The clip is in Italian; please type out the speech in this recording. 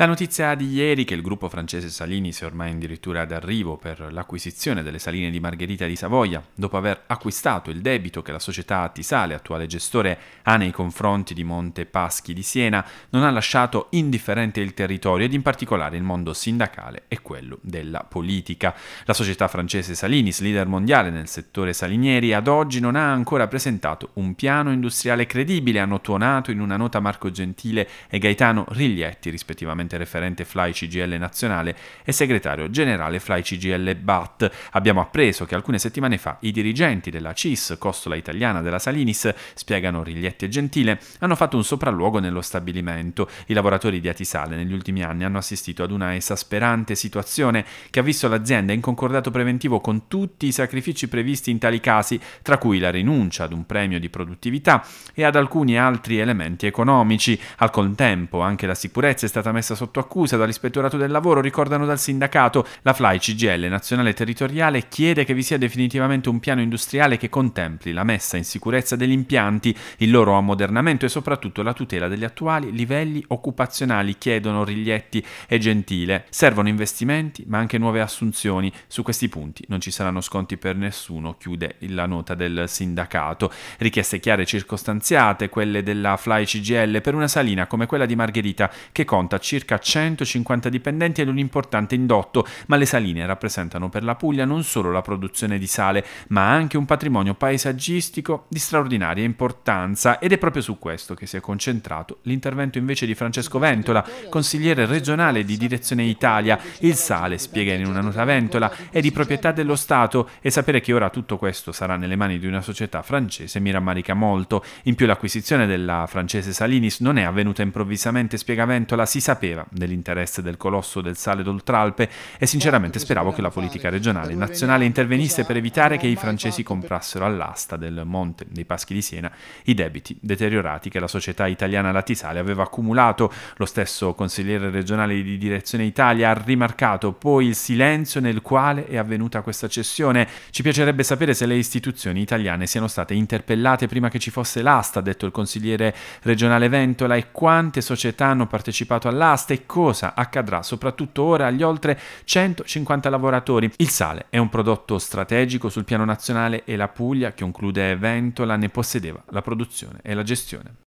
La notizia di ieri che il gruppo francese Salini sia ormai addirittura ad arrivo per l'acquisizione delle saline di Margherita di Savoia, dopo aver acquistato il debito che la società Tisale, attuale gestore, ha nei confronti di Monte Paschi di Siena, non ha lasciato indifferente il territorio ed in particolare il mondo sindacale e quello della politica. La società francese Salinis, leader mondiale nel settore salinieri, ad oggi non ha ancora presentato un piano industriale credibile, hanno tuonato in una nota Marco Gentile e Gaetano Riglietti rispettivamente presidente referente Fly CGL nazionale e segretario generale Fly CGL BAT. Abbiamo appreso che alcune settimane fa i dirigenti della CIS, Costola Italiana della Salinis, spiegano Riglietti e Gentile, hanno fatto un sopralluogo nello stabilimento. I lavoratori di Atisale negli ultimi anni hanno assistito ad una esasperante situazione che ha visto l'azienda in concordato preventivo con tutti i sacrifici previsti in tali casi, tra cui la rinuncia ad un premio di produttività e ad alcuni altri elementi economici. Al contempo anche la sicurezza è stata messa sotto accusa dall'ispettorato del lavoro, ricordano dal sindacato. La FLAI CGL nazionale territoriale chiede che vi sia definitivamente un piano industriale che contempli la messa in sicurezza degli impianti, il loro ammodernamento e soprattutto la tutela degli attuali livelli occupazionali, chiedono Riglietti e Gentile. Servono investimenti ma anche nuove assunzioni. Su questi punti non ci saranno sconti per nessuno, chiude la nota del sindacato. Richieste chiare e circostanziate, quelle della FLAI CGL per una salina come quella di Margherita che conta circa circa 150 dipendenti ed un importante indotto, ma le saline rappresentano per la Puglia non solo la produzione di sale, ma anche un patrimonio paesaggistico di straordinaria importanza ed è proprio su questo che si è concentrato l'intervento invece di Francesco Ventola, consigliere regionale di Direzione Italia. Il sale, spiega in una nota Ventola, è di proprietà dello Stato e sapere che ora tutto questo sarà nelle mani di una società francese mi rammarica molto. In più l'acquisizione della francese Salinis non è avvenuta improvvisamente, spiega Ventola, si sapeva poteva, nell'interesse del colosso del sale d'Oltralpe e sinceramente certo, speravo che la politica regionale e nazionale intervenisse per evitare che i francesi comprassero all'asta del Monte dei Paschi di Siena i debiti deteriorati che la società italiana latisale aveva accumulato. Lo stesso consigliere regionale di Direzione Italia ha rimarcato poi il silenzio nel quale è avvenuta questa cessione. Ci piacerebbe sapere se le istituzioni italiane siano state interpellate prima che ci fosse l'asta, ha detto il consigliere regionale Ventola, e quante società hanno partecipato all'asta basta e cosa accadrà soprattutto ora agli oltre 150 lavoratori. Il sale è un prodotto strategico sul piano nazionale e la Puglia, che include Ventola, ne possedeva la produzione e la gestione.